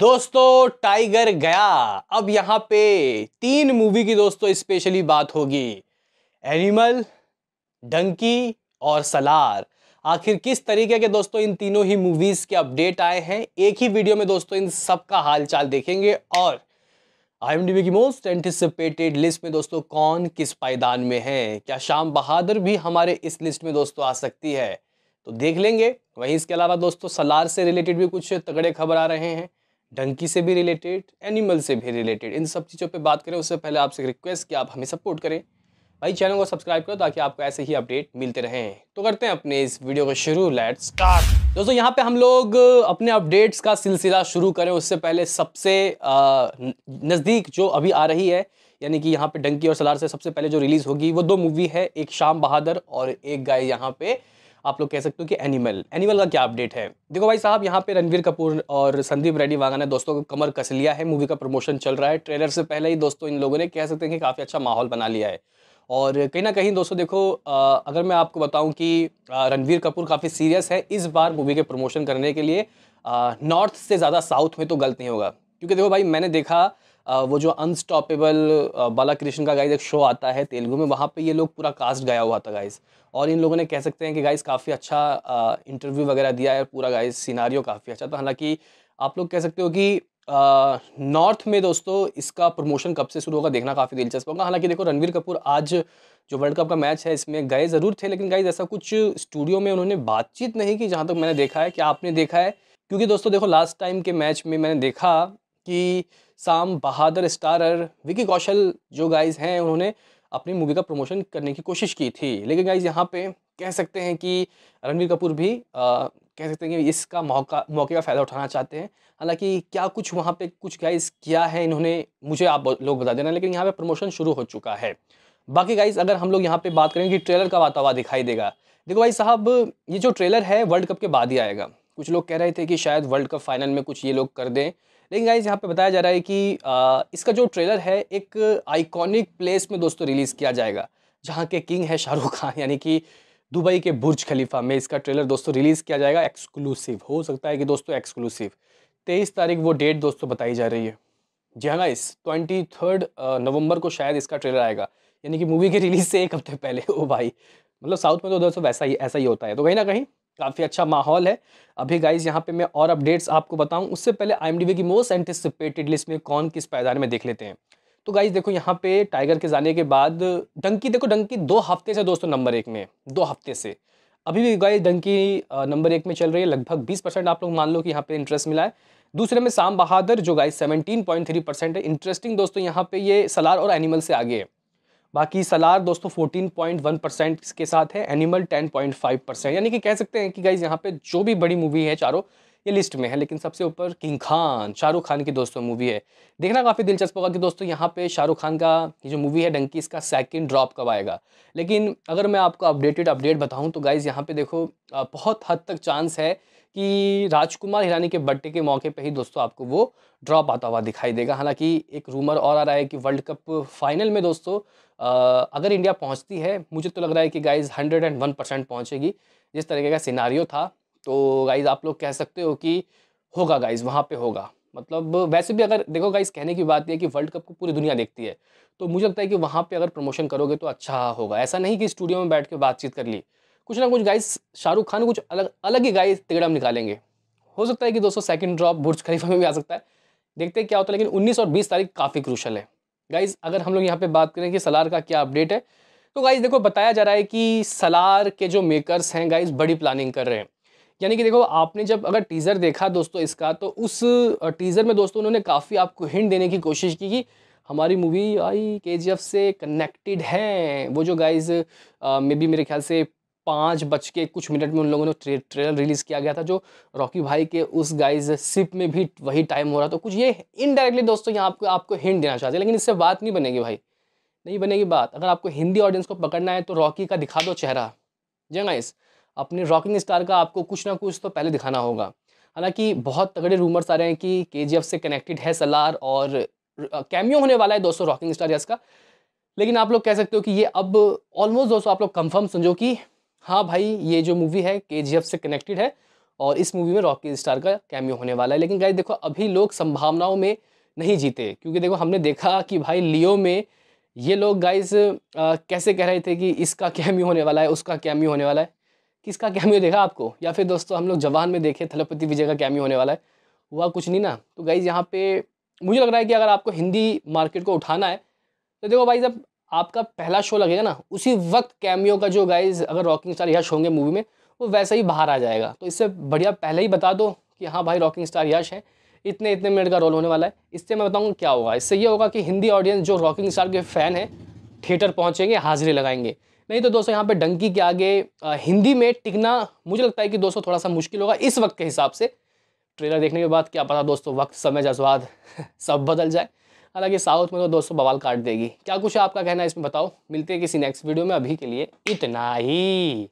दोस्तों टाइगर गया अब यहाँ पे तीन मूवी की दोस्तों स्पेशली बात होगी एनिमल डंकी और सलार आखिर किस तरीके के दोस्तों इन तीनों ही मूवीज़ के अपडेट आए हैं एक ही वीडियो में दोस्तों इन सब का हालचाल देखेंगे और आई की मोस्ट एंटिसिपेटेड लिस्ट में दोस्तों कौन किस पायदान में है क्या शाम बहादुर भी हमारे इस लिस्ट में दोस्तों आ सकती है तो देख लेंगे वहीं इसके अलावा दोस्तों सलार से रिलेटेड भी कुछ तगड़े खबर आ रहे हैं डंकी से भी रिलेटेड एनिमल से भी रिलेटेड इन सब चीज़ों पे बात करें उससे पहले आपसे रिक्वेस्ट कि आप हमें सपोर्ट करें भाई चैनल को सब्सक्राइब करो ताकि आपको ऐसे ही अपडेट मिलते रहें तो करते हैं अपने इस वीडियो को शुरू लेट स्टार्ट दोस्तों यहाँ पे हम लोग अपने अपडेट्स का सिलसिला शुरू करें उससे पहले सबसे नज़दीक जो अभी आ रही है यानी कि यहाँ पे डंकी और सलार से सबसे पहले जो रिलीज़ होगी वो दो मूवी है एक शाम बहादुर और एक गाय यहाँ पर आप लोग कह सकते हो कि एनिमल एनिमल का क्या अपडेट है देखो भाई साहब यहाँ पे रणवीर कपूर और संदीप रेड्डी वागा ने दोस्तों को कमर कस लिया है मूवी का प्रमोशन चल रहा है ट्रेलर से पहले ही दोस्तों इन लोगों ने कह सकते हैं कि काफ़ी अच्छा माहौल बना लिया है और कहीं ना कहीं दोस्तों देखो आ, अगर मैं आपको बताऊं कि रणवीर कपूर काफ़ी सीरियस है इस बार मूवी के प्रमोशन करने के लिए नॉर्थ से ज़्यादा साउथ में तो गलत नहीं होगा क्योंकि देखो भाई मैंने देखा वो जो अनस्टॉपेबल बालाकृष्ण का गाइज एक शो आता है तेलुगु में वहाँ पे ये लोग पूरा कास्ट गया हुआ था गाइज़ और इन लोगों ने कह सकते हैं कि गाइज़ काफ़ी अच्छा इंटरव्यू वगैरह दिया है पूरा गाइज सिनारी काफ़ी अच्छा था हालाँकि आप लोग कह सकते हो कि नॉर्थ में दोस्तों इसका प्रमोशन कब से शुरू होगा देखना काफ़ी दिलचस्प होगा हालांकि देखो रणवीर कपूर आज जो वर्ल्ड कप का मैच है इसमें गए ज़रूर थे लेकिन गाइज ऐसा कुछ स्टूडियो में उन्होंने बातचीत नहीं की जहाँ तक मैंने देखा है कि आपने देखा है क्योंकि दोस्तों देखो लास्ट टाइम के मैच में मैंने देखा कि साम बहादुर स्टारर विकी कौशल जो गाइज हैं उन्होंने अपनी मूवी का प्रमोशन करने की कोशिश की थी लेकिन गाइज यहाँ पे कह सकते हैं कि रणवीर कपूर भी आ, कह सकते हैं कि इसका मौका मौके का फ़ायदा उठाना चाहते हैं हालांकि क्या कुछ वहाँ पे कुछ गाइस किया है इन्होंने मुझे आप लोग बता देना लेकिन यहाँ पर प्रमोशन शुरू हो चुका है बाकी गाइज़ अगर हम लोग यहाँ पर बात करें कि ट्रेलर का वातावरण हुआ दिखाई देगा देखो भाई साहब ये जो ट्रेलर है वर्ल्ड कप के बाद ही आएगा कुछ लोग कह रहे थे कि शायद वर्ल्ड कप फाइनल में कुछ ये लोग कर दें लेकिन गाइज यहाँ पे बताया जा रहा है कि आ, इसका जो ट्रेलर है एक आइकॉनिक प्लेस में दोस्तों रिलीज़ किया जाएगा जहाँ के किंग है शाहरुख खान यानी कि दुबई के बुर्ज खलीफा में इसका ट्रेलर दोस्तों रिलीज़ किया जाएगा एक्सक्लूसिव हो सकता है कि दोस्तों एक्सक्लूसिव तेईस तारीख वो डेट दोस्तों बताई जा रही है जी हाँ गाइस ट्वेंटी थर्ड नवंबर को शायद इसका ट्रेलर आएगा यानी कि मूवी के रिलीज़ से एक हफ्ते पहले ओ भाई मतलब साउथ में तो दोस्तों वैसा ही ऐसा ही होता है तो कहीं ना कहीं काफ़ी अच्छा माहौल है अभी गाइज यहाँ पे मैं और अपडेट्स आपको बताऊँ उससे पहले आई की मोस्ट एंटिसिपेटेड लिस्ट में कौन किस पैदान में देख लेते हैं तो गाइज देखो यहाँ पे टाइगर के जाने के बाद डंकी देखो डंकी दो हफ्ते से दोस्तों नंबर एक में दो हफ्ते से अभी भी गाइज डंकी नंबर एक में चल रही है लगभग बीस परसेंट आप लोग मान लो कि यहाँ पे इंटरेस्ट मिला है दूसरे में शाम बहादुर जो guys seventeen point three percent है इंटरेस्टिंग दोस्तों यहाँ पे ये सलार और एनिमल से आगे है बाकी सलार दोस्तों 14.1 परसेंट के साथ है एनिमल 10.5 परसेंट यानी कि कह सकते हैं कि गाइज यहाँ पे जो भी बड़ी मूवी है चारों ये लिस्ट में है लेकिन सबसे ऊपर किंग खान शाहरुख खान की दोस्तों मूवी है देखना काफ़ी दिलचस्प होगा कि दोस्तों यहाँ पे शाहरुख खान का जो मूवी है डंकी इसका सेकंड ड्रॉप कब आएगा लेकिन अगर मैं आपको अपडेटेड अपडेट बताऊँ तो गाइज़ यहाँ पे देखो बहुत हद तक चांस है कि राजकुमार हिरानी के बर्थडे के मौके पर ही दोस्तों आपको वो ड्रॉप आता हुआ दिखाई देगा हालांकि एक रूमर और आ रहा है कि वर्ल्ड कप फाइनल में दोस्तों अगर इंडिया पहुंचती है मुझे तो लग रहा है कि guys hundred and one percent पहुँचेगी जिस तरीके का सिनारियो था तो गाइज आप लोग कह सकते हो कि होगा गाइज वहाँ पर होगा मतलब वैसे भी अगर देखो गाइज कहने की बात यह कि वर्ल्ड कप को पूरी दुनिया देखती है तो मुझे लगता है कि वहाँ पर अगर प्रमोशन करोगे तो अच्छा होगा ऐसा नहीं कि स्टूडियो में बैठ के बातचीत कर ली कुछ ना कुछ गाइस शाहरुख खान कुछ अलग अलग ही गाइस तिगड़म निकालेंगे हो सकता है कि दोस्तों सेकंड ड्रॉप बुर्ज खलीफा में भी आ सकता है देखते हैं क्या होता है लेकिन 19 और 20 तारीख काफ़ी क्रूशल है गाइज अगर हम लोग यहाँ पे बात करें कि सलार का क्या अपडेट है तो गाइज देखो बताया जा रहा है कि सलार के जो मेकरस हैं गाइज बड़ी प्लानिंग कर रहे हैं यानी कि देखो आपने जब अगर टीज़र देखा दोस्तों इसका तो उस टीज़र में दोस्तों उन्होंने काफ़ी आपको हिंट देने की कोशिश की कि हमारी मूवी आई के से कनेक्टेड हैं वो जो गाइज मे बी मेरे ख्याल से पाँच बज के कुछ मिनट में उन लोगों ने ट्रे, ट्रेलर रिलीज़ किया गया था जो रॉकी भाई के उस गाइज सिप में भी वही टाइम हो रहा था कुछ ये इनडायरेक्टली दोस्तों यहाँ आपको आपको हिंट देना चाहते हैं लेकिन इससे बात नहीं बनेगी भाई नहीं बनेगी बात अगर आपको हिंदी ऑडियंस को पकड़ना है तो रॉकी का दिखा दो चेहरा जी गाइस हाँ अपने रॉकिंग स्टार का आपको कुछ ना कुछ तो पहले दिखाना होगा हालांकि बहुत तगड़े रूमर्स आ रहे हैं कि के से कनेक्टेड है सलार और कैमियो होने वाला है दोस्तों रॉकिंग स्टार यस का लेकिन आप लोग कह सकते हो कि ये अब ऑलमोस्ट दोस्तों आप लोग कंफर्म समझो कि हाँ भाई ये जो मूवी है के से कनेक्टेड है और इस मूवी में रॉकी स्टार का कैमियो होने वाला है लेकिन गाइज देखो अभी लोग संभावनाओं में नहीं जीते क्योंकि देखो हमने देखा कि भाई लियो में ये लोग गाइज कैसे कह रहे थे कि इसका कैमियो होने वाला है उसका कैमियो होने वाला है किसका कैमियो देखा आपको या फिर दोस्तों हम लोग जवान में देखे थलपति विजय का कैमियो होने वाला है हुआ कुछ नहीं ना तो गाइज यहाँ पे मुझे लग रहा है कि अगर आपको हिंदी मार्केट को उठाना है तो देखो भाई साहब आपका पहला शो लगेगा ना उसी वक्त कैमियो का जो गाइज अगर रॉकिंग स्टार यश होंगे मूवी में वो वैसे ही बाहर आ जाएगा तो इससे बढ़िया पहले ही बता दो कि हाँ भाई रॉकिंग स्टार यश है इतने इतने मिनट का रोल होने वाला है इससे मैं बताऊँगा क्या होगा इससे ये होगा कि हिंदी ऑडियंस जो रॉकिंग स्टार के फ़ैन हैं थिएटर पहुँचेंगे हाजिरी लगाएंगे नहीं तो दोस्तों यहाँ पे डंकी के आगे आ, हिंदी में टिकना मुझे लगता है कि दोस्तों थोड़ा सा मुश्किल होगा इस वक्त के हिसाब से ट्रेलर देखने के बाद क्या पता दोस्तों वक्त समय जज्बात सब बदल जाए हालांकि साउथ में तो दोस्तों बवाल काट देगी क्या कुछ आपका कहना है इसमें बताओ मिलते हैं किसी नेक्स्ट वीडियो में अभी के लिए इतना ही